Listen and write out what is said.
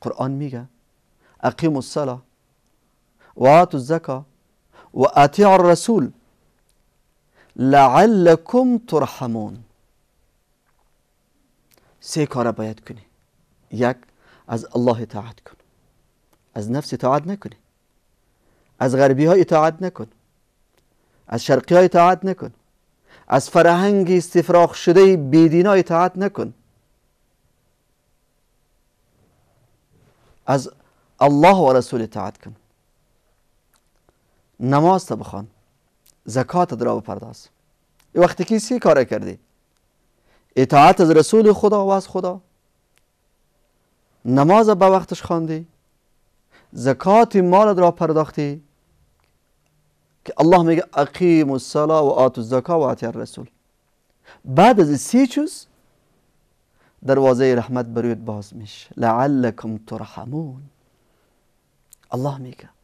قرآن میگه اقیم الصلاه و آتو الزکا و آتیع الرسول لعلکم ترحمون سه کار باید کنی یک از الله اطاعت کن از نفس اطاعت نکنی از غربی ها اطاعت نکن از شرقی ها اطاعت نکن از فرهنگ استفراغ شده بیدینا اطاعت نکن از الله و رسول اطاعت کن نماز تا بخوان زکات در بپرداز وقتی که سی کار کردی اطاعت از رسول خدا و از خدا نماز به وقتش خواندی زکات مال را پرداختی که الله میگه اقیم الصلاه و آت الزکا و آتی الرسول بعد از سی چوز دروازه رحمت برویت باز میشه لعلکم ترحمون الله میگه